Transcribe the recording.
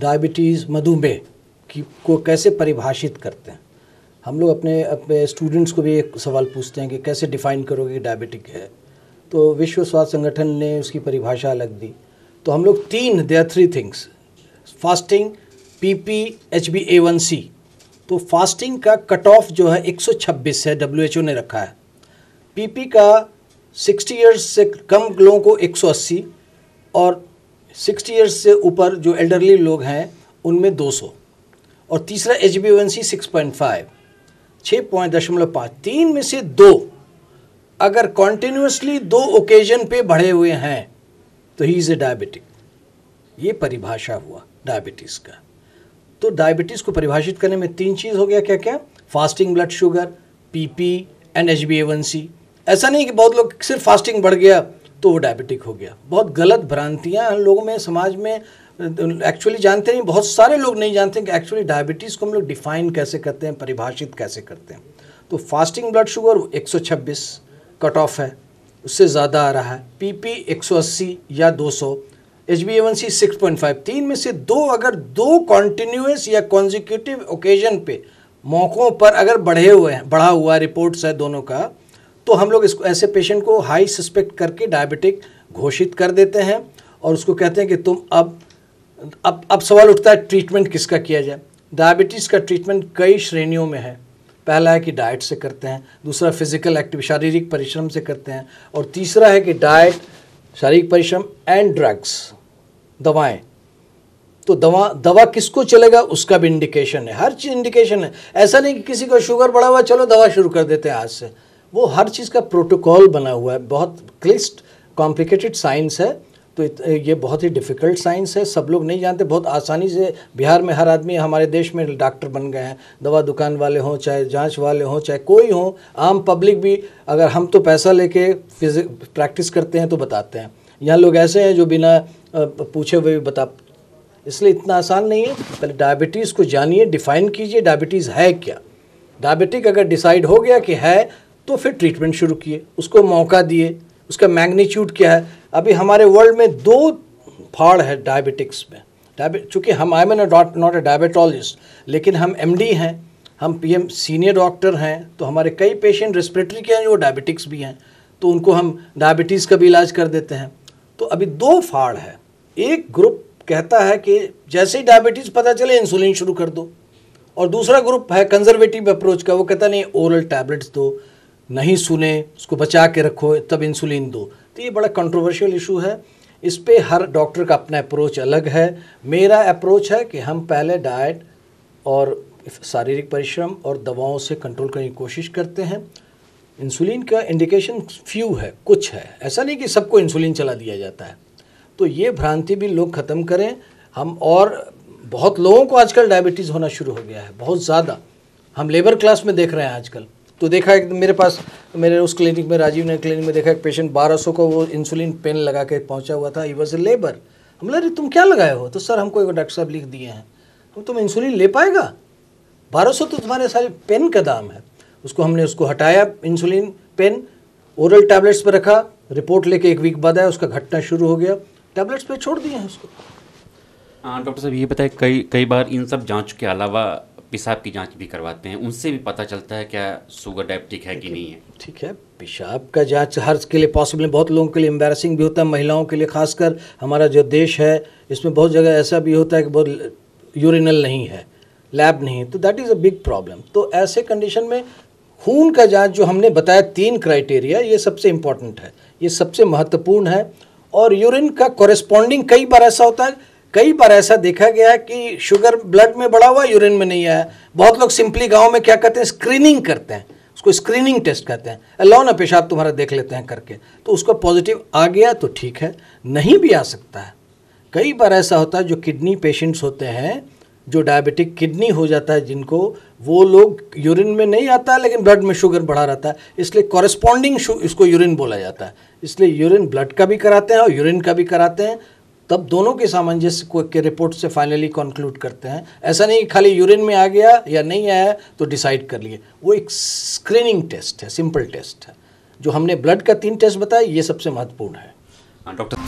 diabetes मधुमेह की को कैसे परिभाषित करते हैं हम लोग अपने अपने स्टूडेंट्स को भी एक सवाल पूछते हैं कि कैसे डिफ़ाइन करोगे कि डायबिटिक है तो विश्व स्वास्थ्य संगठन ने उसकी परिभाषा अलग दी तो हम लोग तीन they are three things fasting P P H B A one C तो फास्टिंग का कट ऑफ जो है 126 है डब्ल्यू एच ओ ने रखा है पी -पी का 60 इयर्स से कम लोगों को 180 और सिक्सटी ईयर्स से ऊपर जो एल्डरली लोग हैं उनमें 200 और तीसरा H B one C six point five छः पॉइंट दशमलव पाँच तीन में से दो अगर कॉन्टिन्यूसली दो ओकेजन पे बढ़े हुए हैं तो ही इज़ ए डायबिटिक ये परिभाषा हुआ डायबिटीज़ का तो डायबिटीज़ को परिभाषित करने में तीन चीज़ हो गया क्या क्या fasting blood sugar PP and H B A one C ऐसा नहीं कि बहुत लोग सिर्फ फास्टिंग बढ़ गया तो वो डायबिटिक हो गया बहुत गलत भ्रांतियाँ हम लोगों में समाज में एक्चुअली जानते नहीं बहुत सारे लोग नहीं जानते कि एक्चुअली डायबिटीज़ को हम लोग डिफाइन कैसे करते हैं परिभाषित कैसे करते हैं तो fasting blood sugar 126 cut off है उससे ज़्यादा आ रहा है पी 180 या 200 H B A one C six point five तीन में से दो अगर दो कॉन्टीन्यूस या कॉन्जिक्यूटिव ओकेजन पे मौक़ों पर अगर बढ़े हुए हैं बढ़ा हुआ रिपोर्ट्स है दोनों का तो हम लोग इसको ऐसे पेशेंट को हाई सस्पेक्ट करके डायबिटिक घोषित कर देते हैं और उसको कहते हैं कि तुम अब अब अब सवाल उठता है ट्रीटमेंट किसका किया जाए डायबिटीज़ का ट्रीटमेंट कई श्रेणियों में है पहला है कि डाइट से करते हैं दूसरा फिजिकल एक्टिव शारीरिक परिश्रम से करते हैं और तीसरा है कि डाइट शारीरिक परिश्रम एंड ड्रग्स दवाएं तो दवा दवा किसको चलेगा उसका भी इंडिकेशन है हर चीज़ इंडिकेशन है ऐसा नहीं कि किसी को शुगर बढ़ा हुआ चलो दवा शुरू कर देते हैं आज से वो हर चीज़ का प्रोटोकॉल बना हुआ है बहुत क्लिस्ट कॉम्प्लिकेटेड साइंस है तो ये बहुत ही डिफ़िकल्ट साइंस है सब लोग नहीं जानते बहुत आसानी से बिहार में हर आदमी हमारे देश में डॉक्टर बन गए हैं दवा दुकान वाले हों चाहे जांच वाले हों चाहे कोई हो आम पब्लिक भी अगर हम तो पैसा लेके प्रैक्टिस करते हैं तो बताते हैं यहाँ लोग ऐसे हैं जो बिना पूछे हुए भी बता इसलिए इतना आसान नहीं है पहले डायबिटीज़ को जानिए डिफ़ाइन कीजिए डायबिटीज़ है क्या डायबिटिक अगर डिसाइड हो गया कि है तो फिर ट्रीटमेंट शुरू किए उसको मौका दिए उसका मैग्नीट्यूड क्या है अभी हमारे वर्ल्ड में दो फाड़ है डायबिटिक्स में डायबिट चूँकि हम I am not a diabetologist लेकिन हम एम हैं हम पी सीनियर डॉक्टर हैं तो हमारे कई पेशेंट रेस्पिरेटरी के हैं जो डायबिटिक्स भी हैं तो उनको हम डायबिटीज़ का भी इलाज कर देते हैं तो अभी दो फाड़ है एक ग्रुप कहता है कि जैसे ही डायबिटीज़ पता चले इंसुलिन शुरू कर दो और दूसरा ग्रुप है कंजर्वेटिव अप्रोच का वो कहता नहीं ओरल टैबलेट्स दो नहीं सुने उसको बचा के रखो तब इंसुलिन दो तो ये बड़ा कंट्रोवर्शियल इशू है इस पर हर डॉक्टर का अपना अप्रोच अलग है मेरा अप्रोच है कि हम पहले डाइट और शारीरिक परिश्रम और दवाओं से कंट्रोल करने की कोशिश करते हैं इंसुलिन का इंडिकेशन फ्यू है कुछ है ऐसा नहीं कि सबको इंसुलिन चला दिया जाता है तो ये भ्रांति भी लोग ख़त्म करें हम और बहुत लोगों को आजकल डायबिटीज़ होना शुरू हो गया है बहुत ज़्यादा हम लेबर क्लास में देख रहे हैं आजकल तो देखा एक मेरे पास मेरे उस क्लिनिक में राजीव ने क्लिनिक में देखा एक पेशेंट 1200 को वो इंसुलिन पेन लगा के पहुंचा हुआ था ई वॉज ए लेबर हम बोले अरे तुम क्या लगाए हो तो सर हमको एक डॉक्टर साहब लिख दिए हैं हम तो तुम इंसुलिन ले पाएगा 1200 तो तुम्हारे सारे पेन का दाम है उसको हमने उसको हटाया इंसुलिन पेन ओरल टैबलेट्स पर रखा रिपोर्ट लेके एक वीक बाद आया उसका घटना शुरू हो गया टैबलेट्स पर छोड़ दिए हैं उसको हाँ, डॉक्टर साहब ये पता है कई कई बार इन सब जांच के अलावा पेशाब की जांच भी करवाते हैं उनसे भी पता चलता है क्या शुगर डायबिटिक है कि नहीं है ठीक है पेशाब का जांच हर के लिए पॉसिबल है बहुत लोगों के लिए एम्बेरसिंग भी होता है महिलाओं के लिए खासकर हमारा जो देश है इसमें बहुत जगह ऐसा भी होता है कि बहुत यूरिनल नहीं है लैब नहीं तो that is a big problem तो ऐसे कंडीशन में खून का जांच जो हमने बताया तीन क्राइटेरिया ये सबसे इंपॉर्टेंट है ये सबसे महत्वपूर्ण है और यूरिन का कॉरेस्पॉन्डिंग कई बार ऐसा होता है कई बार ऐसा देखा गया है कि शुगर ब्लड में बढ़ा हुआ यूरिन में नहीं आया बहुत लोग सिंपली गाँव में क्या करते हैं स्क्रीनिंग करते हैं उसको स्क्रीनिंग टेस्ट कहते हैं अलाउ ना पेशाब तुम्हारा देख लेते हैं करके तो उसका पॉजिटिव आ गया तो ठीक है नहीं भी आ सकता है कई बार ऐसा होता है जो किडनी पेशेंट्स होते हैं जो डायबिटिक किडनी हो जाता है जिनको वो लोग यूरिन में नहीं आता है लेकिन ब्लड में शुगर बढ़ा रहता है इसलिए कॉरेस्पॉन्डिंग इसको यूरिन बोला जाता है इसलिए यूरिन ब्लड का भी कराते हैं और यूरिन का भी कराते हैं तब दोनों के सामंजस्य को के रिपोर्ट से फाइनली कंक्लूड करते हैं ऐसा नहीं खाली यूरिन में आ गया या नहीं आया तो डिसाइड कर लिए वो एक स्क्रीनिंग टेस्ट है सिंपल टेस्ट है जो हमने ब्लड का तीन टेस्ट बताया ये सबसे महत्वपूर्ण है डॉक्टर हाँ,